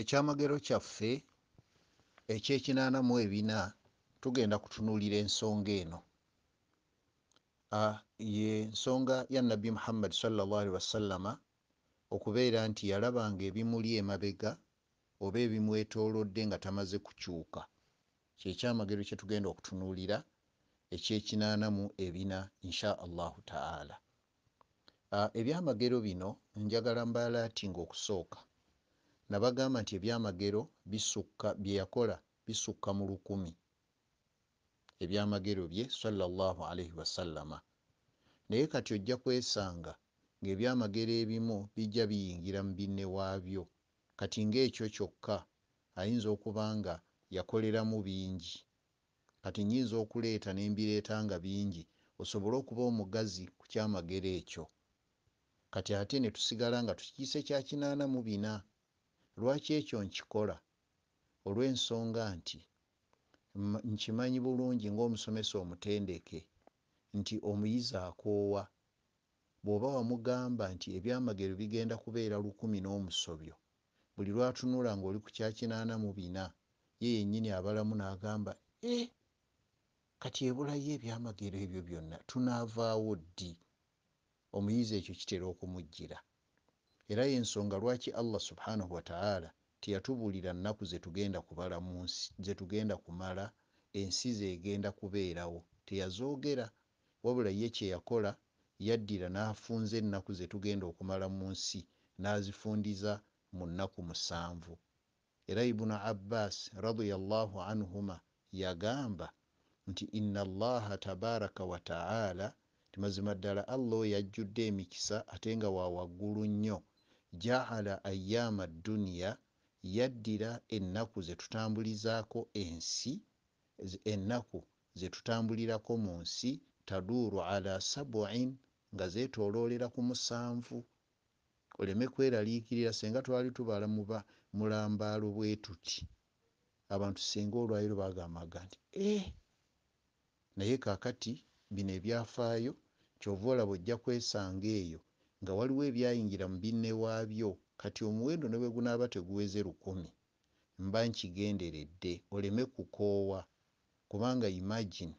ekyamagero kyaffe ekyekinaana mu ebina tugenda kutunuulira ensonga eno ye nsonga ya nabbi muhammad salllahali wasallama okubeera nti yalabanga ebimuli emabega oba ebimwetoolodde nga tamaze kukyuka kyekyamagero kyetugenda okutunuulira ekyekinaana mu ebina insha allahu taala ebyamagero bino njagala mbalaatinga okusooka nabagamba nti ebyamagero bisukka byeyakola bisukka mu lukumi ebyamagero bye salaalaii wasalama naye kati ojja kwesanga ngaebyamagero ebimu bijja biyingira mu binne waabyo kati ngaekyo kyokka ayinza okuba nga yakoleramu bingi kati nyinza okuleeta nembireeta nga bingi osobole okuba omugazi ku kyamagero ekyo kati ate ne tusigala nga tukiise kya kinaana mu bina lwaki ekyo nkikola olw'ensonga nti nkimanyi bulungi ngaomusomesa omutendeke nti omuyizi akoowa bw'oba wamugamba nti ebyamagero bigenda kubeera lukumi n'omusobyo buli lwatunula ngaoli ku kyakinaana mu bina ye yennyini abalamu n'agamba e kati ebulayo ebyamagero ebyo byonna tunaavaawo ddi omuyizi ekyo kitera okumujjira era yensonga lwaki allah subhanahu wataala teyatubuulira nnaku zetugenda kubala munsi zetugenda kumala ensi zegenda kubeerawo teyazoogera wabula ye kyeyakola yaddira n'afunza ennaku zetugenda okumala mu nsi n'azifundiza mu nnaku musanvu era ibunu abbas radiallahu anhuma yagamba nti ina allaha tabaraka wataala timazima ddala allah oyo ajjudde emikisa ate nga wawaggulu nnyo jaala ayama dduniya yaddira ennaku zetutambulizaako ensi ennaku zetutambulirako mu nsi taduuru ala sabuin nga zeetoloolera ku musanvu oleme kweraliikirira senga twali tubala mulambaalo bwe tuti abantu singa olwayiro bagambaga nti eh! naye kakati bino ebyafaayo kyova olaba ojja kwesanga eyo nga waliwo ebyayingira mu binne waabyo kati omuwendo ne bwe gunaaba teguweze lukumi mba nkigenderedde oleme kukoowa kubanga imagine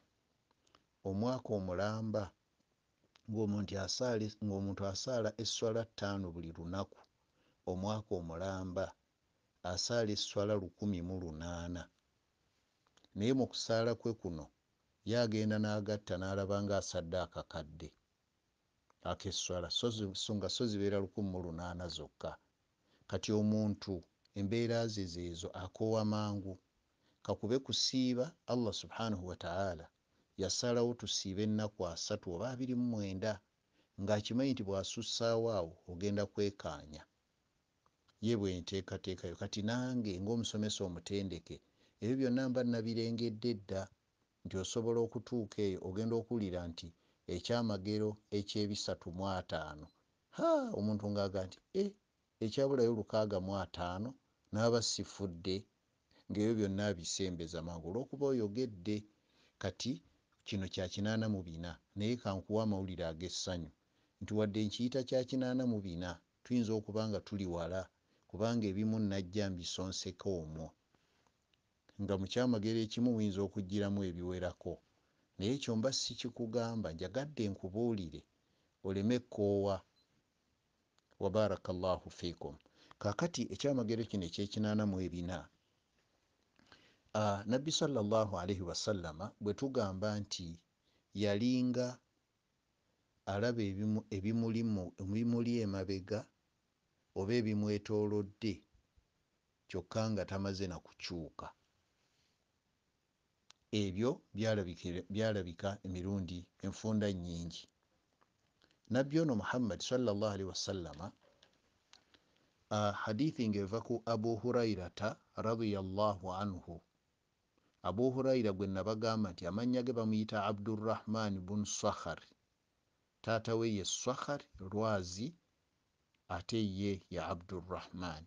omwaka omulamba ng'omuntu asaala eswala ttaano buli lunaku omwaka omulamba asaala eswala lukumi mu lunaana naye mu kusaala kwe kuno ye agenda n'agatta n'alaba ng'asadde akakadde akeswala songa so zibeera 18 zokka kati omuntu embeera ze zeezo akoowa mangu kakube kusiiba allah subhanahu wataala yasalawo tusiiba ennaku asatu oba abiri mu mwenda ngaakimanyi nti bwasussaawo awo ogenda kwekaanya ye bwe nteekateekayo kati nange ngaomusomesa omutendeke ebyo byonna mba nabirengedde dda nti osobola okutuuka eyo ogenda okuwulira nti ekyamagero ekyebisatu muataano ha omuntu ngaaga nti e ekyabulayo lukaaga muataano naaba sifudde ngaebyo byonna abisembeza mangu olwokuba oyogedde kati kino kyakinaana mu bina naye kankuwa amawulire ag'essanyu nti wadde nkiyita kyakinaana mu bina tuyinza okuba nga tuli wala kubanga ebimu najja mbisonseko omwo nga mukyamagero ekimu muyinza okugiramu ebiwerako naye ekyo mba sikikugamba njagadde nkubuulire oleme koowa wabaraka llahu fikum kakati ekyamagero kino ekyekinaana mu ebina nabbi salallahu alaihi wasallama bwe tugamba nti yalinga alaba ebimuli emabega oba ebimwetoolodde kyokka nga tamaze nakukyuka ebyo byalabika emirundi enfunda nyingi nabbi ono muhammad salllah alihi wasallama hadithi ngaeva ku abu hurairata radiallahu anhu abu hurayira gwe nabagamba nti amanya ge bamuyita abdurahman bun sahar taata we ye sahar lwazi ate ye ya abdurahman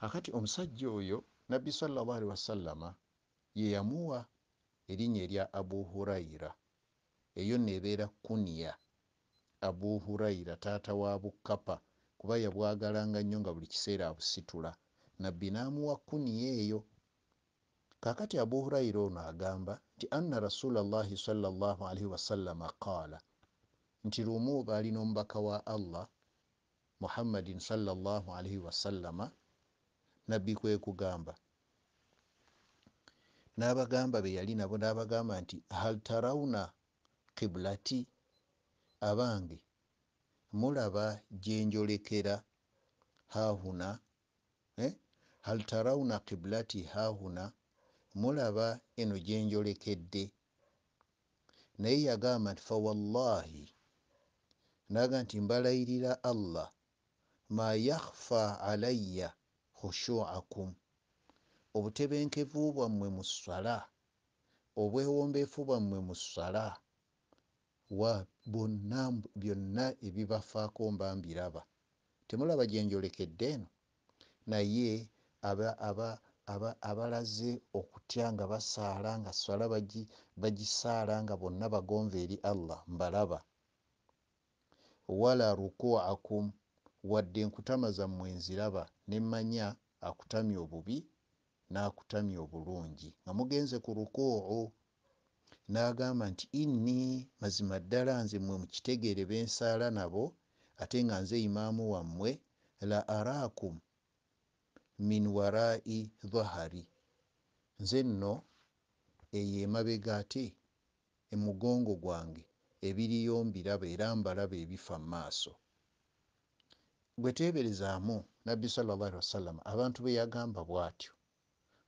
kakati omusajja oyo nabbi salllah alihi wasallama yeyamuwa erinnya erya abu hurayira eyo nebeera kuniya abu hurayira taata wa bukapa kuba yabwagalanga nnyo nga buli kiseera abusitula nabbi n'amuwa kuniya eyo kakati abu hurayira ono agamba nti anna rasulallahi salllahalaihi wasallama qaala nti lumu baalina omubaka wa allah muhammadin salllahalaihi wasallama nabbi kwe kugamba n'abagamba be yali nabo n'abagamba nti hal tarawuna kiblati abange mulaba gyenjolekera hahuna eh? hal tarawuna kiblati hahuna mulaba eno gyenjolekedde naye yagamba nti fawallahi naga nti mbalayirira allah ma yakhfa alayya khushuakum obutebenkevu bwammwe mu swala obwewombeefu bwammwe mu swala wa bonna byonna ebibafaako mba mbiraba temulaba gyenjolekedde eno naye abalaze okutya nga basaala nga swala bagisaala nga bonna bagonva eri allah mbalaba wala rukuakum wadde enkutama zammwe nziraba nemanya akutamya obubi n'akutamya obulungi nga mugenze ku rukuuu n'agamba nti inni mazima ddala nze mmwe mukitegeere bensaala nabo ate nga nze imaamu wammwe la araakum min waraai dhahari nze nno eyo emabega ate emugongo gwange ebiriyo mbiraba era mbalaba ebifa mu maaso gwe teeberezaamu nabbi sallallahi wasallama abantu be yagamba bw'atyo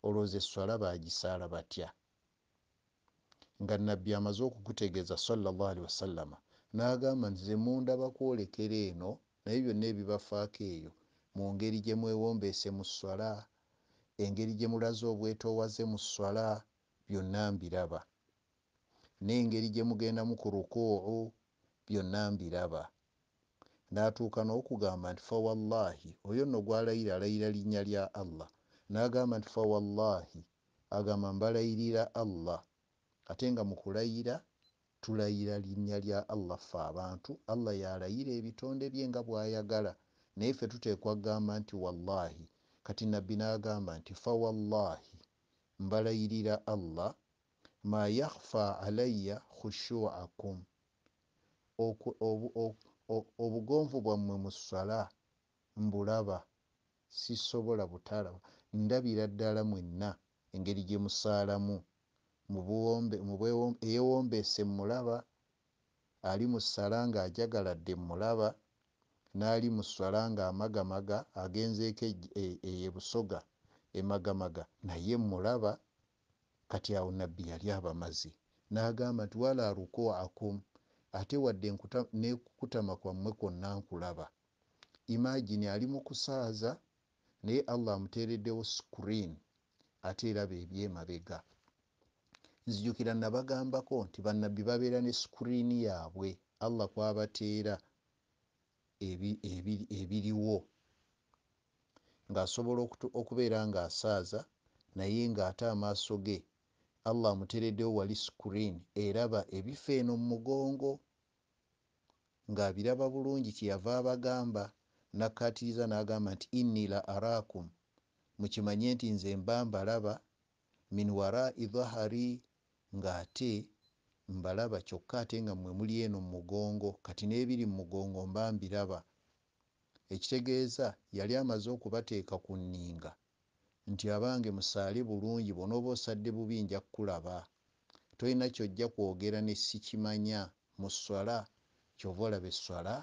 olowooza eswala bagisaala batya nga nabbi amaze okukutegeeza salllahali wasallama nagamba nze mundabakwolekera eno naye byonna ebibafaako eyo mu ngeri gye mwewombeese mu sswala engeri gye mulaze obwetoowaze mu sswala byonna mbiraba nengeri gye mugendamu ku rukuu byonna mbiraba natuuka n'okugamba nti fawallahi oyo nno gwalayira alayira linnya lya allah nagamba nti fawallahi agamba mbalayirira allah ate nga mukulayira tulayira linnya lya allah ffe abantu allah yalayira ebitonde bye nga bwayagala naye ffe tutekwagamba nti wallahi kati nabbi nagamba nti fawallahi mbalayirira allah ma yakhfa alaya khushuakum obugonvu bwammwe mu ssala mbulaba sisobola butalaba ndabira ddala mwenna engeri gye musaalamu eyeewombeese mmulaba ali mu ssala ng'ajagaladde mmulaba n'ali mu ssala ng'amagamaga agenzeeko eyebusoga e-, emagamaga naye mmulaba kati awo nabbi yali abamazi n'agamba nti wala ruko akum ate wadde neekukutama kwammwe kwonna nkulaba imagini ali mu kusaaza naye allah amuteereddewo sikurini ate era bebyemabega nzijukira nabagambako nti bannabbi babeera ne sikurini yaabwe allah kwabateera ebiriwo ngaasobola okubeera ngaasaaza naye ngaate amaaso ge allah amuteereddewo wali sikurini eraba ebifa eno mu mugongo ngaabiraba bulungi kyeyava abagamba nakkaatiriza n'agamba nti inni la araakum mukimanye nti nze mba mbalaba min waraai dhahari ng'ate mbalaba kyokka ate nga mmwe muli eno mu mugongo kati n'ebiri mu mugongo mba mbiraba ekitegeeza yali amaze okubateeka ku nninga nti abange musaale bulungi bona oba osadde bubi nja kkulaba tolina kyojja kwogera ne sikimanya mu sswala kyova olaba esswala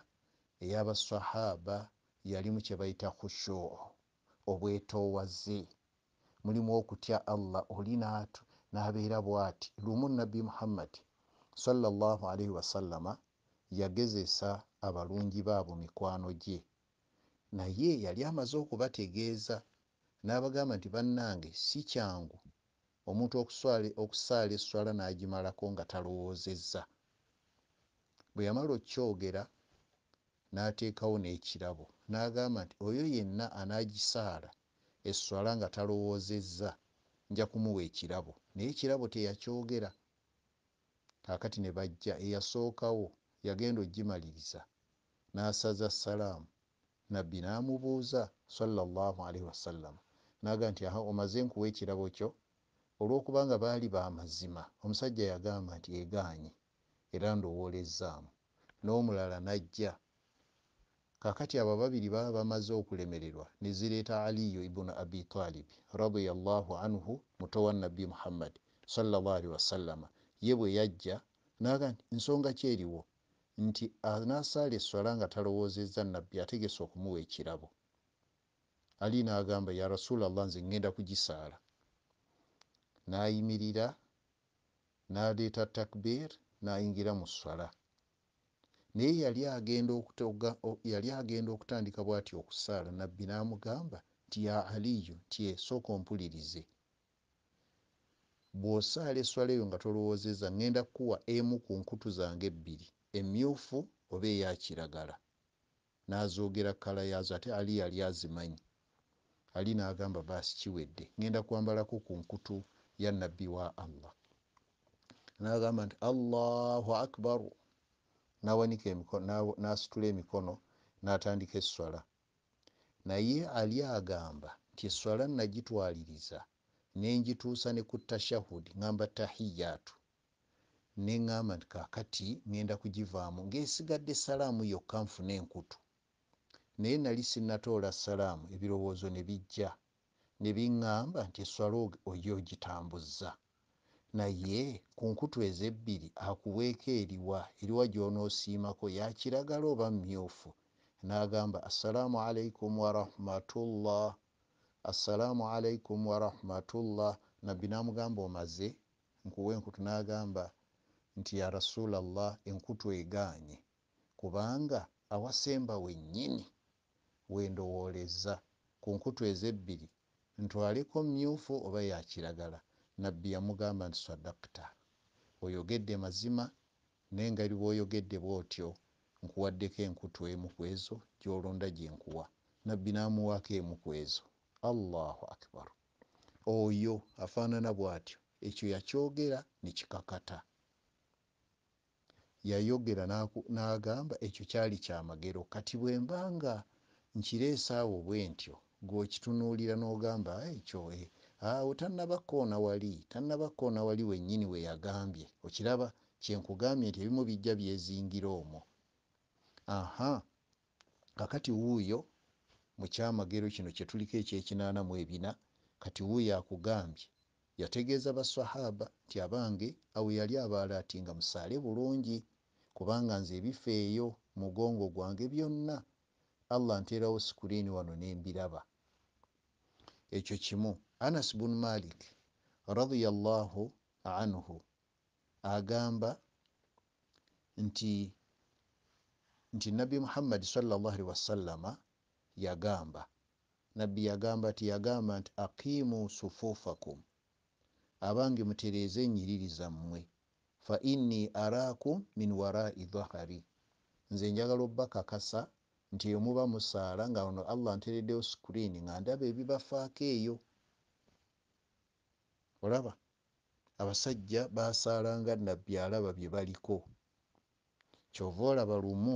ey'abasahaba yali mu kyebayita khushu obwetowaze mulimu okutya allah oli nabeera bwati lumu nabi muhammad salllahalaihi wasalama yagezesa abalungi baabo mikwano gye naye yali amaze okubategeeza nabagamba nti bannange si kyangu omuntu okusaala eswala nagimalako nga talowoozezza bwe yamala okukyogera nateekawo n'ekirabo n'agamba nti oyo yenna anaagisaala esswala nga talowoozezza nja kumuwa ekirabo naye ekirabo teyakyogera kaakati ne bajja eyasookawo yagenda ogimaliriza n'asaza salaamu nabbi n'amubuuza salallahu alaihi wasallama n'agamba nti aha omaze nkuwa ekirabo kyo olwokubanga baali baamazima omusajja yagamba nti egaanye era ndowoolezaamu n'omulala najja kakati abo babiri baba bamaze okulemererwa nezireeta aliyu ibunu abi talib radiallah anhu muto wa nabi muhammad sawasalama ye bwe yajja nagandi nsonga kyeriwo nti anasala eswala nga talowoozezza nabbi ategese okumuwa ekirabo ali nagamba ya rasulllah nze ŋŋenda kugisaala nayimirira naleeta takbir nayingira mu swala na naye yali agenda okutoga yali agenda okutandika bwati okusaala nabbi n'amugamba ti ya aliyu tye sooka ompulirize bw'osaala eswala eyo nga tolowoozezza ŋŋenda kukuwa emu ku nkutu zange ebbiri emyufu oba eya kiragala n'azoogera kala yaazo ate ali yali azimanyi ali n'agamba baasi kiwedde ŋŋenda kwambalako ku nkutu ya nabbi wa allah n'agamba nti allahu akbaru nawanika emikonon'asitula emikono n'atandika esswala naye ali agamba nti esswala nagitwaliriza nengituusa ne ku tashahudi ŋamba tahiyaatu neŋamba nti kakati ŋenda kugivaamu ngaesigadde salaamu yokka nfuna enkutu naye nali sinatoola salaamu ebirowoozo ne bijja nebiŋamba nti esswala oyo ogitambuzza naye ku nkutu ezebbiri akuweeka eriwa eriwa gyonoosiimako yakiragala oba myufu nagamba assalaamu alaikum warahmatullah assalaamu alaikum warahmatullah nabbi namugamba omaze nkuwa enkutu nagamba nti ya rasulallah enkutu egaanye kubanga awasemba wennyini wendowooleza ku nkutu ezebbiri ntwaleko myufu oba yakiragala nabbi yamugamba nti swa dakita oyogedde mazima naye ngeri bwoyogedde bwotyo nkuwaddeko enkutu emu ku ezo gyolonda gyenkuwa nabbi namuwako emu ku ezo allahu akbar oyo afaanana bw'atyo ekyo yakyogera nekikakata yayogera nagamba ekyo kyali kyamagero kati bwe mbanga nkireesaawo bwentyo gwokitunuulira nogamba ekyo awo tannabakkoona wali tannabakkoona wali wennyini weyagambye okiraba kyenkugambye nti ebimu bijja byezingira omwo aha kakati wuuyo mukyamagero kino kyetuliko ekyekinaana mu ebina kati wuuyo akugambye yategeeza basahaba nti abange awe yali abaala ati nga musaale bulungi kubanga nze ebifa eyo mugongo gwange byonna allah nteerawo sikuriini wano nembiraba ekyo kimu anas bun malik radiallahu anhu agamba nti nti nabbi muhammadi salllahalihi wasallama yagamba nabbi yagamba ti yagamba nti aqimu sufufakum abange mutereeze enyiriri zammwe fainni araakum min warai dhahari nze njagala obbakakasa nti emuba musaala nga ono allah ntereddewo sikuriini nga ndaba ebibafaako eyo olaba abasajja basaalanga nabbi alaba bye baliko kyova olaba lumu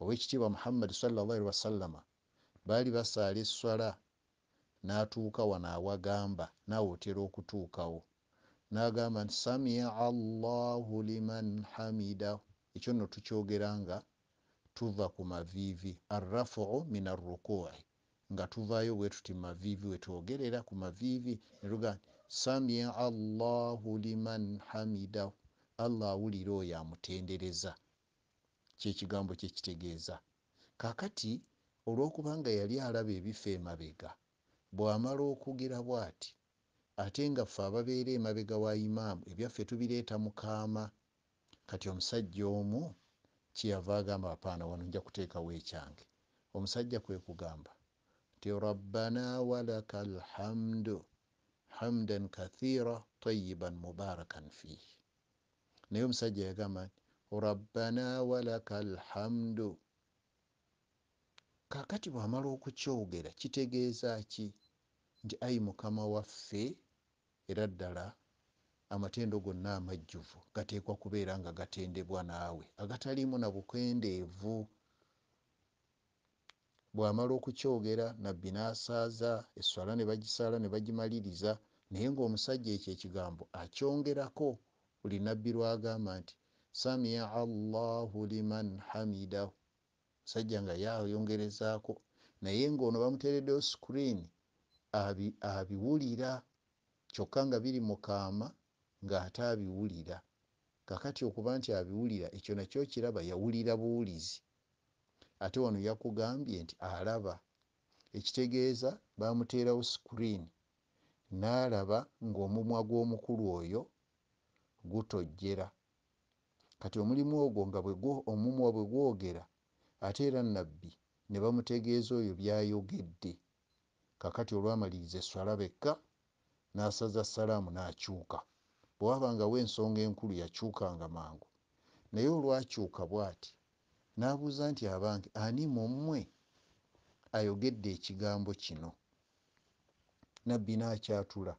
owekitiibwa muhammadi salllahali wasallama baali basaala esswala n'atuuka wano awagamba naawe otera okutuukawo n'agamba nti samia llahu liman hamida ekyo nno tukyogeranga tuva ku maviivi arrafuu min arrukui nga tuvaayo bwe tuti mumaviivi wetwogerera ku maviivi ne lugaa sami allahu liman hamidahu allah awulira oyo amutendereza kyekigambo kyekitegeeza kakati olwokubanga yali alaba ebifa emabega bwamala okugera bwati ate nga ffe ababeera emabega wa imaamu ebyaffe tubireeta mukaama kati omusajja omu kyeyava agamba bapaana wano nja kuteekawo ekyange omusajja kwe kugamba nti rabbana walaka alhamdu hamdan kathira tayiban mubarakan fih naye omusajja yagamba nti rabbana walaka alhamdu kakati bwamala okukyogera kitegeeza ki nti ayi mukama waffe era ddala amatendo gonna amajjuvu gateekwa kubeera nga gatendebwa naawe agataliimu na bukendeevu bwamala okukyogera nabbi nasaaza eswala ne bagisaala ne bagimaliriza naye ng'omusajja ekyo ekigambo akyongerako buli nabbi lwagamba nti samia allahu liman hamida musajja nga yayongerezaako naye ng'ono bamuteereddeyo sikuriini abiwulira kyokka nga biri mukaama ng'ate abiwulira kakati okuba nti abiwulira ekyo nakyo kiraba yawulira buwulizi ate wano yakugambye nti alaba ekitegeeza bamuteerawo sikuriini n'alaba ng'omumwa gw'omukulu oyo gutojjera kati omulimu ogwo nga omumwa bwe gwogera ate era nabbi ne bamutegeeza oyo byayogedde kakati olwamaliriza esswala bekka n'asaza salaamu n'akyuka bwewabangawo ensonga enkulu yakyukanga mangu naye olwakyuka bw'ati n'abuuza nti abange animu mmwe ayogedde ekigambo kino nabbi nakyatula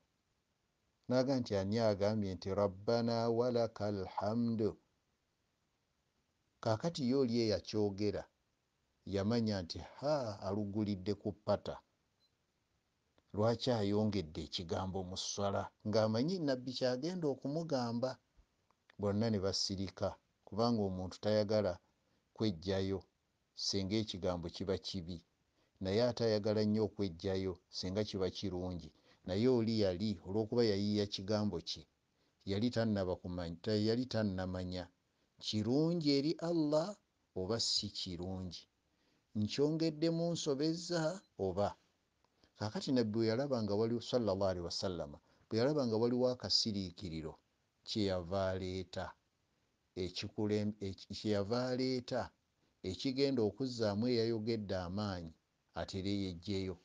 naga nti ani agambye nti rabbana walaka alhamdu kakati ye oli eyakyogera yamanya nti ha alugulidde ku pata lwaki ayongedde ekigambo mu ssala ngaamanyi nabbi kyagenda okumugamba bonna ne basirika kubanga omuntu tayagala kwejjayo singa ekigambo kiba kibi naye ate ayagala nnyo okwejjayo singa kiba kirungi naye oli yali olwokuba yayiya kigambo kye yali tannabakumayali tannamanya kirungi eri allah oba si kirungi nkyongeddemu nsobezza oba kaakati nabbi weyalaba nga waliwo salllah alehi wasallama bwe yalaba nga waliwo akasiriikiriro kyeyava aleeta e, kyeyava aleeta ekigenda okuzzaamu eyayogedde amaanyi ate era yejjeyo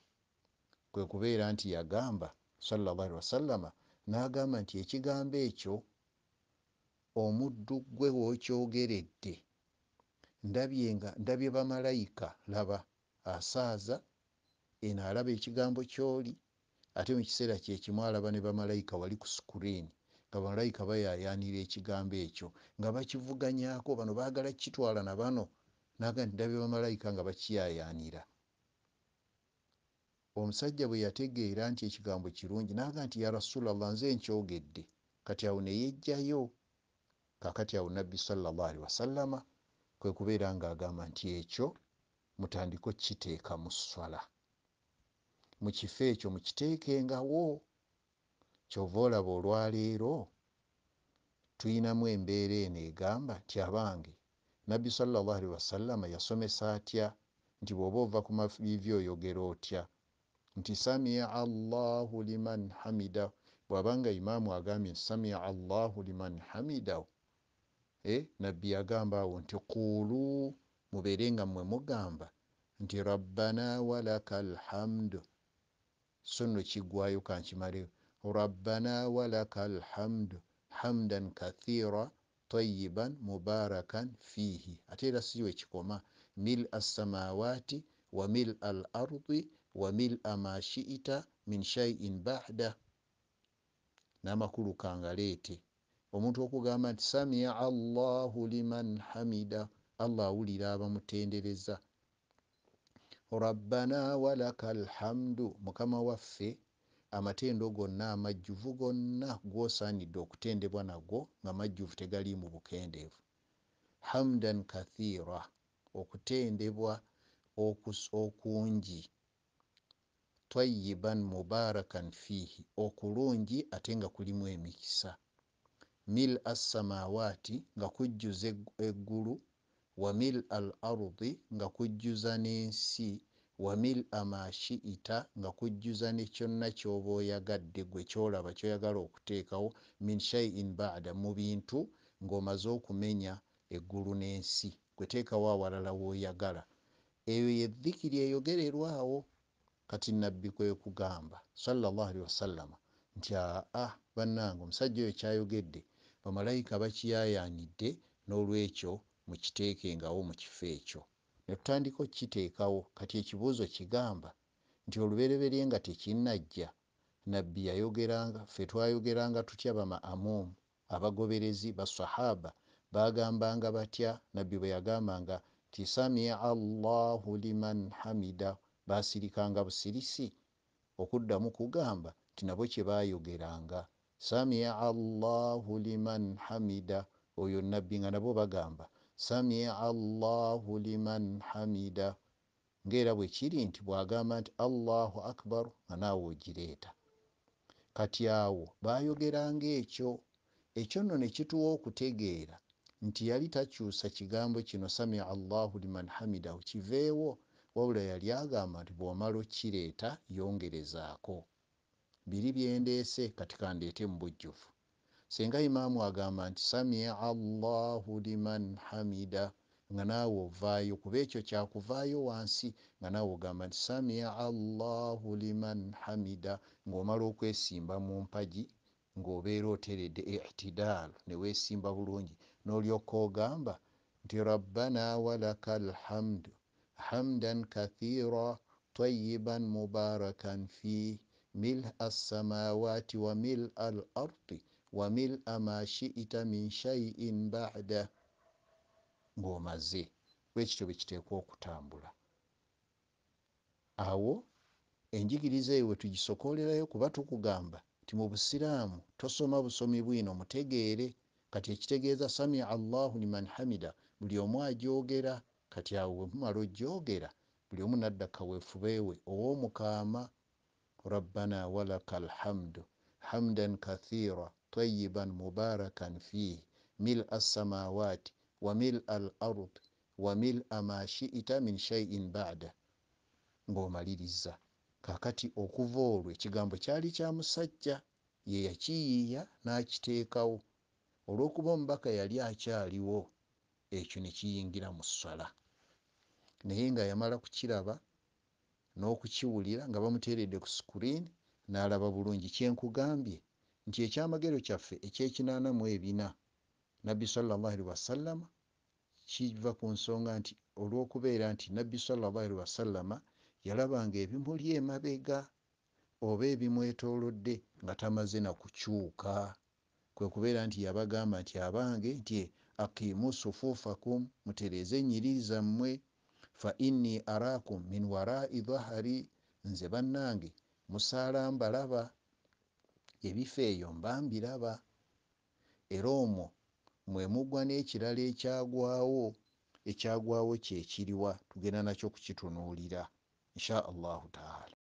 kwe kubeera nti yagamba salallahi wasallama n'agamba nti ekigambo ekyo omuddu gwe wokyogeredde ndabyenga ndabye bamalayika laba asaaza eno alaba ekigambo kyoli ate mukiseera kyekimu alaba ne bamalayika wali ku sukuriini nga bamalayika bayayanira ekigambo ekyo nga bakivuganyako bano baagala kukitwala nabano naga ntindabye bamalayika nga bakiyayanira omusajja bwe yategeera nti ekigambo kirungi naga nti ya rasulllah nze nkyogedde kati awo neyejjayo kakati awo nabbi salllahali wasallama kwe kubeera ngaagamba nti ekyo mutandiko kiteeka mu swala mukifo ekyo mukiteekengawo kyova olaba olwaleero tuyinamu embeera eno egamba nti abange nabbi salllahali wasallama yasomesa atya nti bw'oba ova ku mabivi oyogera otya nti samia llahu liman hamida bwabanga imaamu agambye nti samia llahu liman hamida e, nabbi yagamba awo nti kuulu mubeere nga mmwe mugamba nti rabbana walaka lhamdu so nno kigwayo kankimaleyo rabbana walaka lhamdu hamdan kathira tayiban mubarakan fiihi ate era siwe kikoma mila samawati wa mila lardi wa mila ma shiita min shaiin bada namakulu kangaleete omuntu okugamba nti samia llahu liman hamida allah awulira abamutendereza rabbana walaka alhamdu mukama waffe amatendo gonna amajjuvu gonna gwosaanidde okutendebwa nago nga majjuvu tegali mu bukendeevu hamdan kathiira okutendebwa okungi oku tayiban mubarakan fiihi okulungi ate nga kulimu emikisa mil assamawaati nga kujjuza eggulu wa mil al ardi nga kujjuza n'ensi wa mil amashiita nga kujjuza ne kyonna kyoba oyagadde gwe kyolaba kyoyagala okuteekawo min shaiin bada mu bintu ng'omaze okumenya eggulu n'ensi gweteekawo awalala w'oyagala eyo yedhikiri eyogererwawo kati nabbi kwekugamba sawasalama nti aa ah, ah, bannange omusajja oyo kyayogedde bamalayika bakiyayanidde n'olwekyo mukiteekengawo mu kifo ekyo netutandika okkiteekawo kati ekibuuzo kigamba nti olubereberye nga tekinnajja nabbi yayogeranga fe twayogeranga tutya bamaamum abagoberezi basahaba bagambanga batya nabbi bwe yagambanga tisamia allahu liman hamida baasirikanga busirisi okuddamu kugamba ti nabo kyebayogeranga samia llahu liman hamida oyo nabbi nga nabo bagamba samia llahu liman hamida ngaera bwekiri nti bwagamba nti allahu akbar nga naawe ogireeta kati awo baayogeranga ekyo ekyo nno nekituwa okutegeera nti yali takyusa kigambo kino samia llahu liman hamida okiveewo wabula yali agamba nti bwomala okkireeta yongerezaako biri byendeese kati kandeete mubujjufu singa imaamu agamba nti samia llahu liman hamida nga naawe ovaayo kuba ekyo kyakuvaayo wansi nga naawe ogamba nti samia llahu liman hamida ngaomala okwesimba mu mpagi ngaobeera oteredde itidaalu neweesimba bulungi nolyokka ogamba nti rabbana walaka alhamdu حمدا كثيرا طيبا مباركا فيه ملء السماوات وملء الأرض وملء ما شئت من شيء بعده ng'omaze bwekityo bwe kiteekwa okutambula awo enjigiriza eyo bwe tugisokolerayo kuba tukugamba nti mu busiraamu tosoma busomi bwino mutegeere kati ekitegeeza samia allahu liman hamida buli omu ajogera kati awo wemumala ogyogera buli omu nadda kaweefubeewe owomukaama rabbana walaka alhamdu hamdan kathira tayiban mubarakan fihi mila samawati wa mila alard wa mila mashiita min shaiin bada ngaomaliriza kakati okuva olwo ekigambo kyali kya musajja ye yakiyiiya n'akiteekawo olw'okuba omubaka yali akyaliwo ekyo ne kiyingira mu ssala naye nga yamala kukiraba n'okukiwulira nga bamuteeredde ku sikuriini n'alaba bulungi kyenkugambye nti ekyamagero kyaffe ekyekinaana mu ebina nabbi salallahu alihi wasallama kiva ku nsonga nti olw'okubeera nti nabbi salallahu alihi wasallama yalabanga ebimuli emabega oba ebimwetoolodde nga tamaze na kukyuka kwe kubeera nti yabagamba nti abange nti aqiimu sufuufakum mutereeze enyiriri zammwe fa inni arakum min warai dhahari nze bannange musaala mbalaba ebifo eyo mba mbiraba era omwo mwe mugwa n'ekirala ekyagwawo ekyagwawo kyekiriwa tugenda nakyo kukitunuulira insha allahu taala